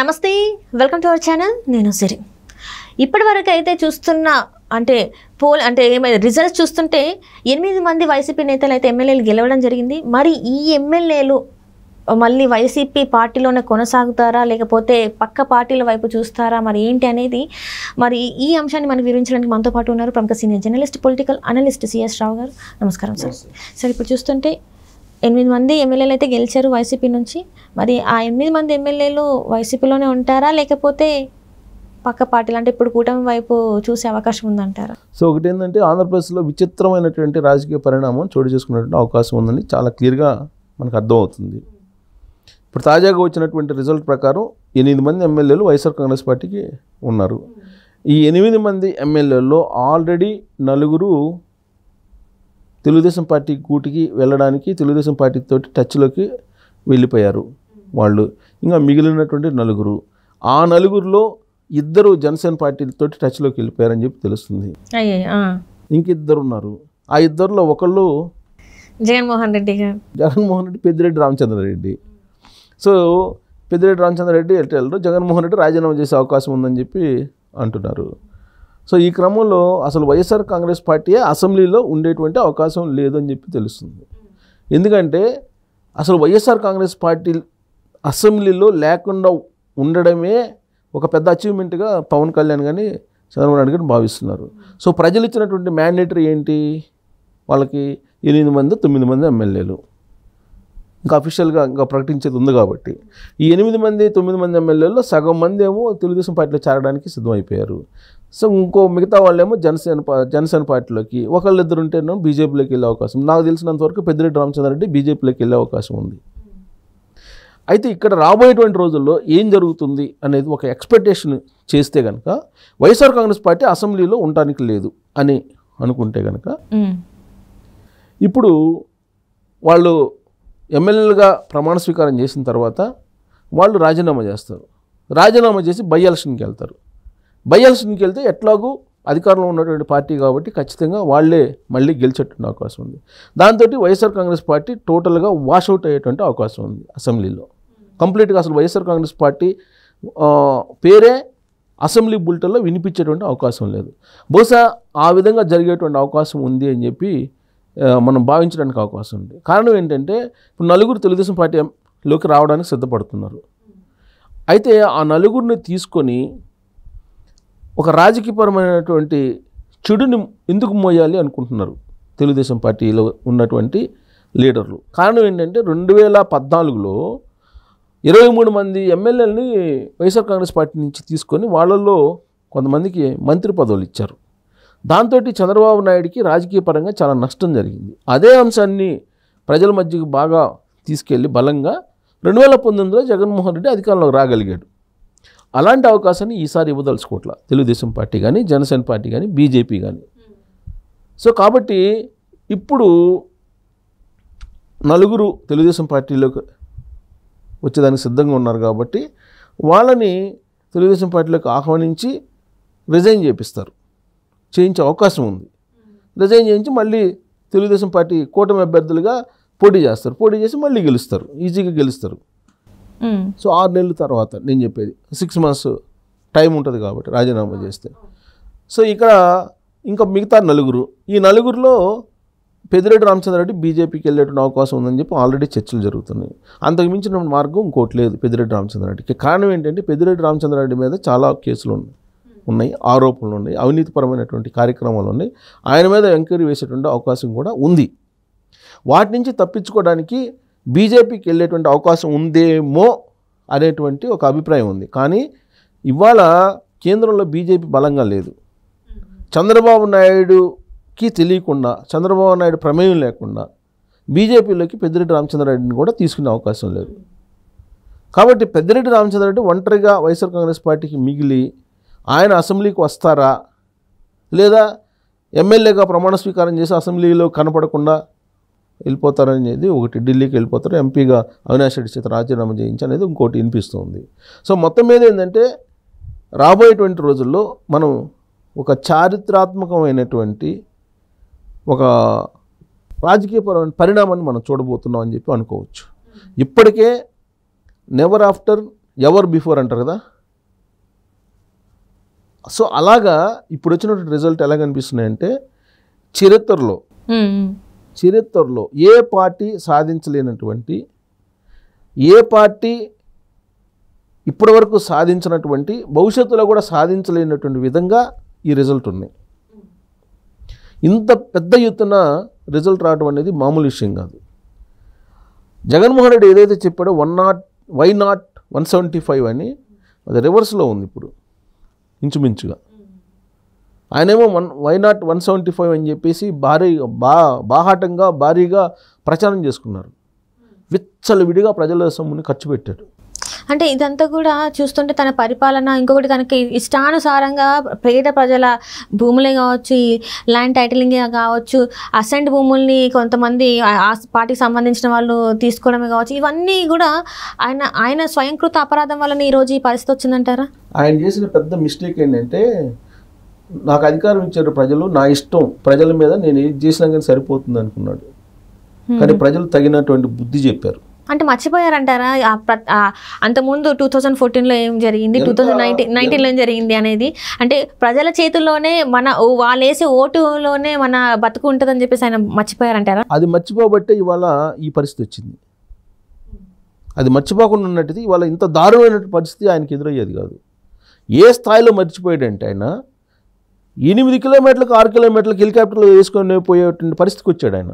నమస్తే welcome to our channel నేను సిరి వరకు అయితే చూస్తున్న అంటే పోల్ అంటే ఏమైనా రిజల్ట్స్ చూస్తుంటే ఎనిమిది మంది వైసీపీ నేతలు అయితే ఎమ్మెల్యేలు గెలవడం జరిగింది మరి ఈ ఎమ్మెల్యేలు మళ్ళీ వైసీపీ పార్టీలోనే కొనసాగుతారా లేకపోతే పక్క పార్టీల వైపు చూస్తారా మరి ఏంటి అనేది మరి ఈ అంశాన్ని మనం వివరించడానికి మనతో పాటు ఉన్నారు ప్రముఖ senior journalist political analyst CS Rao గారు నమస్కారం సార్ సార్ ఇప్పుడు చూస్తుంటే ఎనిమిది మంది ఎమ్మెల్యేలు అయితే గెలిచారు వైసీపీ నుంచి మరి ఆ ఎనిమిది మంది ఎమ్మెల్యేలు వైసీపీలోనే ఉంటారా లేకపోతే పక్క పార్టీలు అంటే ఇప్పుడు కూటమి వైపు చూసే అవకాశం ఉందంటారా సో ఒకటి ఏంటంటే ఆంధ్రప్రదేశ్లో విచిత్రమైనటువంటి రాజకీయ పరిణామం చోటు చేసుకున్నటువంటి అవకాశం ఉందని చాలా క్లియర్గా మనకు అర్థమవుతుంది ఇప్పుడు తాజాగా వచ్చినటువంటి రిజల్ట్ ప్రకారం ఎనిమిది మంది ఎమ్మెల్యేలు వైఎస్ఆర్ కాంగ్రెస్ పార్టీకి ఉన్నారు ఈ ఎనిమిది మంది ఎమ్మెల్యేల్లో ఆల్రెడీ నలుగురు తెలుగుదేశం పార్టీ కూటికి వెళ్ళడానికి తెలుగుదేశం పార్టీతో టచ్లోకి వెళ్ళిపోయారు వాళ్ళు ఇంకా మిగిలినటువంటి నలుగురు ఆ నలుగురిలో ఇద్దరు జనసేన పార్టీతో టచ్లోకి వెళ్ళిపోయారని చెప్పి తెలుస్తుంది ఇంక ఇద్దరు ఉన్నారు ఆ ఇద్దరులో ఒకళ్ళు జగన్మోహన్ రెడ్డి జగన్మోహన్ రెడ్డి పెద్దిరెడ్డి రెడ్డి సో పెద్దిరెడ్డి రామచంద్ర రెడ్డి వెళ్ళరు జగన్మోహన్ రెడ్డి రాజీనామా చేసే అవకాశం ఉందని చెప్పి అంటున్నారు సో ఈ క్రమంలో అసలు వైఎస్ఆర్ కాంగ్రెస్ పార్టీయే అసెంబ్లీలో ఉండేటువంటి అవకాశం లేదని చెప్పి తెలుస్తుంది ఎందుకంటే అసలు వైఎస్ఆర్ కాంగ్రెస్ పార్టీ అసెంబ్లీలో లేకుండా ఉండడమే ఒక పెద్ద అచీవ్మెంట్గా పవన్ కళ్యాణ్ కానీ చంద్రబాబు నాయుడు గారిని భావిస్తున్నారు సో ప్రజలు ఇచ్చినటువంటి మ్యాండేటరీ ఏంటి వాళ్ళకి ఎనిమిది మంది తొమ్మిది మంది ఎమ్మెల్యేలు ఇంకా అఫీషియల్గా ఇంకా ప్రకటించేది ఉంది కాబట్టి ఈ ఎనిమిది మంది తొమ్మిది మంది ఎమ్మెల్యేలో సగం మంది ఏమో తెలుగుదేశం పార్టీలో చేరడానికి సిద్ధమైపోయారు సో ఇంకో మిగతా వాళ్ళేమో జనసేన జనసేన పార్టీలోకి ఒకళ్ళిద్దరు ఉంటేనో బీజేపీలోకి వెళ్ళే అవకాశం నాకు తెలిసినంత వరకు పెద్దిరెడ్డి రెడ్డి బీజేపీలోకి వెళ్ళే అవకాశం ఉంది అయితే ఇక్కడ రాబోయేటువంటి రోజుల్లో ఏం జరుగుతుంది అనేది ఒక ఎక్స్పెక్టేషన్ చేస్తే కనుక వైఎస్ఆర్ కాంగ్రెస్ పార్టీ అసెంబ్లీలో ఉండటానికి లేదు అని అనుకుంటే కనుక ఇప్పుడు వాళ్ళు ఎమ్మెల్యేలుగా ప్రమాణ స్వీకారం చేసిన తర్వాత వాళ్ళు రాజీనామా చేస్తారు రాజీనామా చేసి బై ఎలక్షన్కి వెళ్తారు బయల్స్కి వెళ్తే ఎట్లాగూ అధికారంలో ఉన్నటువంటి పార్టీ కాబట్టి ఖచ్చితంగా వాళ్లే మళ్ళీ గెలిచేటువంటి అవకాశం ఉంది దాంతో వైఎస్ఆర్ కాంగ్రెస్ పార్టీ టోటల్గా వాషౌట్ అయ్యేటువంటి అవకాశం ఉంది అసెంబ్లీలో కంప్లీట్గా అసలు వైఎస్ఆర్ కాంగ్రెస్ పార్టీ పేరే అసెంబ్లీ బులెటిన్లో వినిపించేటువంటి అవకాశం లేదు బహుశా ఆ విధంగా జరిగేటువంటి అవకాశం ఉంది అని చెప్పి మనం భావించడానికి అవకాశం ఉంది కారణం ఏంటంటే ఇప్పుడు నలుగురు తెలుగుదేశం పార్టీలోకి రావడానికి సిద్ధపడుతున్నారు అయితే ఆ నలుగురిని తీసుకొని ఒక రాజకీయపరమైనటువంటి చెడుని ఎందుకు మోయాలి అనుకుంటున్నారు తెలుగుదేశం పార్టీలో ఉన్నటువంటి లీడర్లు కారణం ఏంటంటే రెండు వేల పద్నాలుగులో ఇరవై మూడు మంది ఎమ్మెల్యేలని వైఎస్ఆర్ కాంగ్రెస్ పార్టీ నుంచి తీసుకొని వాళ్ళల్లో కొంతమందికి మంత్రి పదవులు ఇచ్చారు దాంతో చంద్రబాబు నాయుడికి రాజకీయ పరంగా చాలా నష్టం జరిగింది అదే అంశాన్ని ప్రజల మధ్యకు బాగా తీసుకెళ్ళి బలంగా రెండు వేల పంతొమ్మిదిలో జగన్మోహన్ రెడ్డి అధికారంలోకి రాగలిగాడు అలాంటి అవకాశాన్ని ఈసారి ఇవ్వదలుచుకోవట్లా తెలుగుదేశం పార్టీ కానీ జనసేన పార్టీ కానీ బీజేపీ కానీ సో కాబట్టి ఇప్పుడు నలుగురు తెలుగుదేశం పార్టీలోకి వచ్చేదానికి సిద్ధంగా ఉన్నారు కాబట్టి వాళ్ళని తెలుగుదేశం పార్టీలోకి ఆహ్వానించి రిజైన్ చేపిస్తారు చేయించే అవకాశం ఉంది రిజైన్ చేయించి మళ్ళీ తెలుగుదేశం పార్టీ కూటమి అభ్యర్థులుగా పోటీ చేస్తారు పోటీ చేసి మళ్ళీ గెలుస్తారు ఈజీగా గెలుస్తారు సో hmm. ఆరు నెలల తర్వాత నేను చెప్పేది సిక్స్ మంత్స్ టైం ఉంటుంది కాబట్టి రాజీనామా hmm. చేస్తే సో ఇక్కడ ఇంకా మిగతా నలుగురు ఈ నలుగురిలో రామచంద్ర రెడ్డి బీజేపీకి వెళ్ళేటువంటి అవకాశం ఉందని చెప్పి ఆల్రెడీ చర్చలు జరుగుతున్నాయి అంతకు మించిన మార్గం ఇంకోటి లేదు రామచంద్ర రెడ్డికి కారణం ఏంటంటే రామచంద్ర రెడ్డి మీద చాలా కేసులు ఉన్నాయి hmm. ఉన్నాయి ఆరోపణలు ఉన్నాయి అవినీతిపరమైనటువంటి కార్యక్రమాలు ఉన్నాయి ఆయన మీద ఎంక్వైరీ వేసేటువంటి అవకాశం కూడా ఉంది వాటి నుంచి తప్పించుకోవడానికి బీజేపీకి వెళ్ళేటువంటి అవకాశం ఉందేమో అనేటువంటి ఒక అభిప్రాయం ఉంది కానీ ఇవాళ కేంద్రంలో బీజేపీ బలంగా లేదు చంద్రబాబు నాయుడుకి తెలియకుండా చంద్రబాబు నాయుడు ప్రమేయం లేకుండా బీజేపీలోకి పెద్దిరెడ్డి రామచంద్రారెడ్డిని కూడా తీసుకునే అవకాశం లేదు కాబట్టి పెద్దిరెడ్డి రామచంద్రారెడ్డి ఒంటరిగా వైఎస్ఆర్ కాంగ్రెస్ పార్టీకి మిగిలి ఆయన అసెంబ్లీకి వస్తారా లేదా ఎమ్మెల్యేగా ప్రమాణ స్వీకారం చేసి అసెంబ్లీలో కనపడకుండా వెళ్ళిపోతారనేది ఒకటి ఢిల్లీకి వెళ్ళిపోతారు ఎంపీగా అవినాష్ రెడ్డి చేత రాజీనామా చేయించి అనేది ఇంకోటి వినిపిస్తుంది సో మొత్తం మీద ఏంటంటే రాబోయేటువంటి రోజుల్లో మనం ఒక చారిత్రాత్మకమైనటువంటి ఒక రాజకీయపరమైన పరిణామాన్ని మనం చూడబోతున్నాం అని చెప్పి అనుకోవచ్చు ఇప్పటికే నెవర్ ఆఫ్టర్ ఎవర్ బిఫోర్ అంటారు కదా సో అలాగా ఇప్పుడు వచ్చినటువంటి రిజల్ట్ ఎలా కనిపిస్తున్నాయంటే చరిత్రలో చరిత్రలో ఏ పార్టీ సాధించలేనటువంటి ఏ పార్టీ ఇప్పటి వరకు సాధించినటువంటి భవిష్యత్తులో కూడా సాధించలేనటువంటి విధంగా ఈ రిజల్ట్ ఉన్నాయి ఇంత పెద్ద ఎత్తున రిజల్ట్ రావడం అనేది మామూలు విషయం కాదు జగన్మోహన్ రెడ్డి ఏదైతే చెప్పాడో one not why not one seventy five అని అది రివర్స్లో ఉంది ఇప్పుడు ఇంచుమించుగా ఆయనేమో one why not one seventy five అని చెప్పేసి భారీ బా బాహాటంగా భారీగా ప్రచారం చేసుకున్నారు విచ్చలవిడిగా ప్రజల సొమ్ముని ఖర్చు పెట్టాడు అంటే ఇదంతా కూడా చూస్తుంటే తన పరిపాలన ఇంకొకటి తనకి ఇష్టానుసారంగా పేద ప్రజల భూములే కావచ్చు ల్యాండ్ టైటిలింగ్ కావచ్చు అసెంట్ భూముల్ని కొంతమంది పార్టీకి సంబంధించిన వాళ్ళు తీసుకోవడమే కావచ్చు ఇవన్నీ కూడా ఆయన ఆయన స్వయంకృత అపరాధం వలన ఈరోజు ఈ పరిస్థితి వచ్చిందంటారా ఆయన చేసిన పెద్ద మిస్టేక్ ఏంటంటే నాకు అధికారం ఇచ్చారు ప్రజలు నా ఇష్టం ప్రజల మీద నేను ఏది చేసినా కానీ సరిపోతుంది అనుకున్నాడు కానీ ప్రజలు తగినటువంటి బుద్ధి చెప్పారు అంటే మర్చిపోయారంటారా అంతకుముందు టూ థౌజండ్ ఫోర్టీన్లో ఏం జరిగింది టూ థౌజండ్ నైన్టీన్ నైన్టీన్లో ఏం జరిగింది అనేది అంటే ప్రజల చేతుల్లోనే మన వాళ్ళు వేసే ఓటులోనే మన బతుకు ఉంటుందని చెప్పేసి ఆయన మర్చిపోయారంటారా అది మర్చిపోబట్టే ఇవాళ ఈ పరిస్థితి వచ్చింది అది మర్చిపోకుండా ఉన్నట్టు ఇవాళ ఇంత దారుణమైన పరిస్థితి ఆయనకి ఎదురయ్యేది కాదు ఏ స్థాయిలో మర్చిపోయాడంటే ఆయన ఎనిమిది కిలోమీటర్లకు ఆరు కిలోమీటర్లకు హెలికాప్టర్లు వేసుకొని పోయేటువంటి పరిస్థితికి వచ్చాడు ఆయన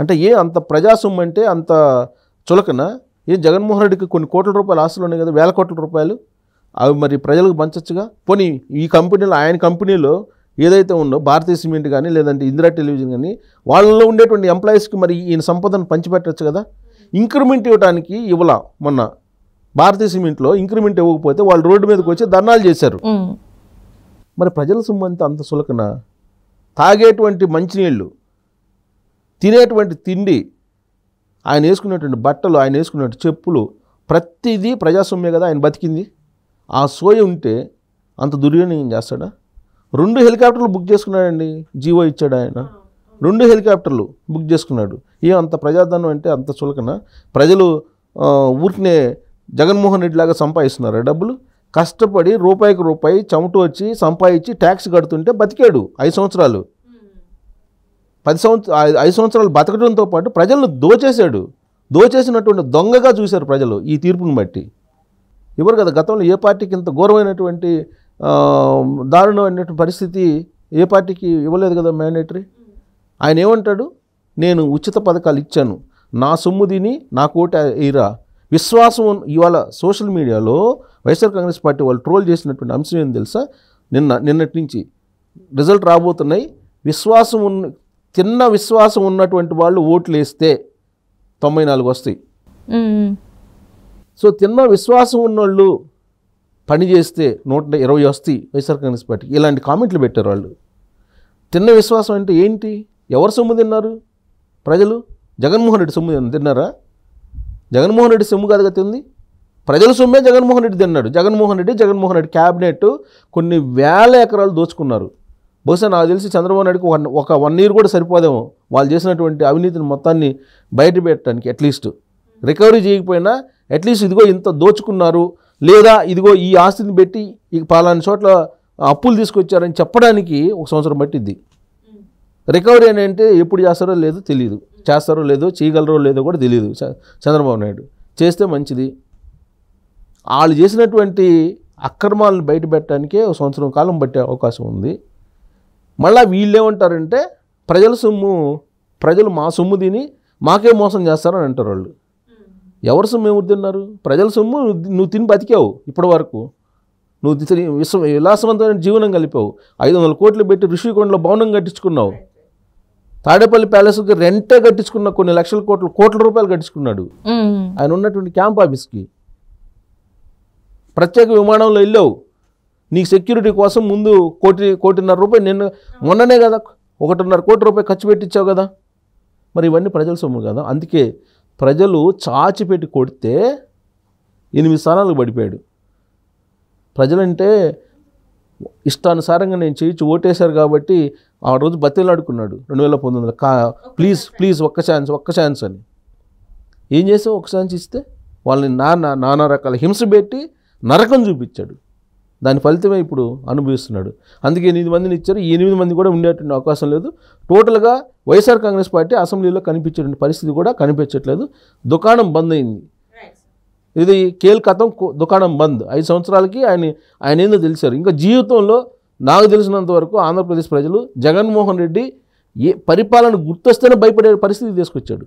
అంటే ఏ అంత ప్రజాసొమ్ము అంటే అంత చులకన ఏ జగన్మోహన్ రెడ్డికి కొన్ని కోట్ల రూపాయలు ఆస్తులు ఉన్నాయి కదా వేల కోట్ల రూపాయలు అవి మరి ప్రజలకు పంచచ్చుగా పోనీ ఈ కంపెనీలో ఆయన కంపెనీలో ఏదైతే ఉందో భారతీయ సిమెంట్ కానీ లేదంటే ఇందిరా టెలివిజన్ కానీ వాళ్ళలో ఉండేటువంటి ఎంప్లాయీస్కి మరి ఈయన సంపదను పంచిపెట్టచ్చు కదా ఇంక్రిమెంట్ ఇవ్వడానికి ఇవ్వలా మొన్న భారతీయ సిమెంట్లో ఇంక్రిమెంట్ ఇవ్వకపోతే వాళ్ళు రోడ్డు మీదకి వచ్చి ధర్నాలు చేశారు మరి ప్రజల సొమ్ము అంత అంత సులకన తాగేటువంటి మంచినీళ్ళు తినేటువంటి తిండి ఆయన వేసుకునేటువంటి బట్టలు ఆయన వేసుకునేటువంటి చెప్పులు ప్రతిదీ ప్రజాస్వామ్యం కదా ఆయన బతికింది ఆ సోయ ఉంటే అంత దుర్వినియోగం చేస్తాడా రెండు హెలికాప్టర్లు బుక్ చేసుకున్నాడండి జీవో ఇచ్చాడు ఆయన రెండు హెలికాప్టర్లు బుక్ చేసుకున్నాడు ఏ అంత ప్రజాధనం అంటే అంత చులకన ప్రజలు ఊరికినే జగన్మోహన్ రెడ్డి లాగా సంపాదిస్తున్నారా డబ్బులు కష్టపడి రూపాయికి రూపాయి చెమటు వచ్చి సంపాదించి ట్యాక్స్ కడుతుంటే బతికాడు ఐదు సంవత్సరాలు పది సంవత్సరం ఐదు సంవత్సరాలు బతకడంతో పాటు ప్రజలను దోచేశాడు దోచేసినటువంటి దొంగగా చూశారు ప్రజలు ఈ తీర్పును బట్టి ఇవ్వరు కదా గతంలో ఏ పార్టీకి ఇంత ఘోరమైనటువంటి దారుణమైనటువంటి పరిస్థితి ఏ పార్టీకి ఇవ్వలేదు కదా మ్యాండేటరీ ఆయన ఏమంటాడు నేను ఉచిత పథకాలు ఇచ్చాను నా సొమ్ము దీని నా కోట ఎయిరా విశ్వాసం ఇవాళ సోషల్ మీడియాలో వైఎస్ఆర్ కాంగ్రెస్ పార్టీ వాళ్ళు ట్రోల్ చేసినటువంటి అంశం ఏం తెలుసా నిన్న నిన్నటి నుంచి రిజల్ట్ రాబోతున్నాయి విశ్వాసం ఉన్న చిన్న విశ్వాసం ఉన్నటువంటి వాళ్ళు ఓట్లు వేస్తే తొంభై నాలుగు వస్తాయి సో తిన్న విశ్వాసం ఉన్నోళ్ళు పని చేస్తే నూట ఇరవై వస్తాయి వైఎస్ఆర్ కాంగ్రెస్ పార్టీకి ఇలాంటి కామెంట్లు పెట్టారు వాళ్ళు తిన్న విశ్వాసం అంటే ఏంటి ఎవరు సొమ్ము తిన్నారు ప్రజలు జగన్మోహన్ రెడ్డి సొమ్ము తిన్నారా జగన్మోహన్ రెడ్డి సొమ్ము కాదు కదా ఉంది ప్రజల సొమ్మే జగన్మోహన్ రెడ్డి తిన్నాడు జగన్మోహన్ రెడ్డి జగన్మోహన్ రెడ్డి క్యాబినెట్ కొన్ని వేల ఎకరాలు దోచుకున్నారు బహుశా నాకు తెలిసి చంద్రబాబు నాయుడుకి వన్ ఒక వన్ ఇయర్ కూడా సరిపోదేమో వాళ్ళు చేసినటువంటి అవినీతిని మొత్తాన్ని బయట పెట్టడానికి అట్లీస్ట్ రికవరీ చేయకపోయినా అట్లీస్ట్ ఇదిగో ఇంత దోచుకున్నారు లేదా ఇదిగో ఈ ఆస్తిని పెట్టి ఈ పలానా చోట్ల అప్పులు తీసుకొచ్చారని చెప్పడానికి ఒక సంవత్సరం పట్టిద్ది రికవరీ అని అంటే ఎప్పుడు చేస్తారో లేదో తెలియదు చేస్తారో లేదో చేయగలరో లేదో కూడా తెలియదు చంద్రబాబు నాయుడు చేస్తే మంచిది వాళ్ళు చేసినటువంటి అక్రమాలను బయటపెట్టడానికే ఒక సంవత్సరం కాలం పట్టే అవకాశం ఉంది మళ్ళీ వీళ్ళేమంటారంటే ప్రజల సొమ్ము ప్రజలు మా సొమ్ము తిని మాకే మోసం చేస్తారని అంటారు వాళ్ళు ఎవరి సొమ్ము ఎవరు తిన్నారు ప్రజల సొమ్ము నువ్వు తిని బతికావు ఇప్పటి వరకు నువ్వు విశ్వ విలాసవంతమైన జీవనం కలిపావు ఐదు వందల కోట్లు పెట్టి ఋషికొండలో భవనం కట్టించుకున్నావు తాడేపల్లి కి రెంటే కట్టించుకున్న కొన్ని లక్షల కోట్లు కోట్ల రూపాయలు కట్టించుకున్నాడు ఆయన ఉన్నటువంటి క్యాంప్ ఆఫీస్కి ప్రత్యేక విమానంలో వెళ్ళావు నీకు సెక్యూరిటీ కోసం ముందు కోటి కోటిన్నర రూపాయలు నేను మొన్ననే కదా ఒకటిన్నర కోటి రూపాయలు ఖర్చు పెట్టించావు కదా మరి ఇవన్నీ ప్రజల సొమ్ము కదా అందుకే ప్రజలు చాచిపెట్టి కొడితే ఎనిమిది స్థానాలకు పడిపోయాడు ప్రజలంటే ఇష్టానుసారంగా నేను చేయించి ఓటేశారు కాబట్టి ఆ రోజు బతిలాడుకున్నాడు రెండు వేల పంతొమ్మిదిలో కా ప్లీజ్ ప్లీజ్ ఒక్క ఛాన్స్ ఒక్క ఛాన్స్ అని ఏం చేసావు ఒక ఛాన్స్ ఇస్తే వాళ్ళని నానా నానా రకాల హింస పెట్టి నరకం చూపించాడు దాని ఫలితమే ఇప్పుడు అనుభవిస్తున్నాడు అందుకే ఎనిమిది మందిని ఇచ్చారు ఎనిమిది మంది కూడా ఉండేటువంటి అవకాశం లేదు టోటల్గా వైఎస్ఆర్ కాంగ్రెస్ పార్టీ అసెంబ్లీలో కనిపించేటువంటి పరిస్థితి కూడా కనిపించట్లేదు దుకాణం బంద్ అయింది ఇది కేల్ కథం దుకాణం బంద్ ఐదు సంవత్సరాలకి ఆయన ఆయన ఏందో తెలిసారు ఇంకా జీవితంలో నాకు తెలిసినంత వరకు ఆంధ్రప్రదేశ్ ప్రజలు జగన్మోహన్ రెడ్డి ఏ పరిపాలన గుర్తొస్తేనే భయపడే పరిస్థితి తీసుకొచ్చాడు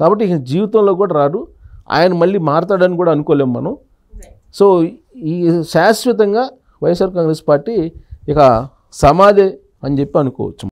కాబట్టి ఇక జీవితంలో కూడా రాడు ఆయన మళ్ళీ మారతాడని కూడా అనుకోలేము మనం సో ఈ శాశ్వతంగా వైఎస్ఆర్ కాంగ్రెస్ పార్టీ ఇక సమాధి అని చెప్పి అనుకోవచ్చు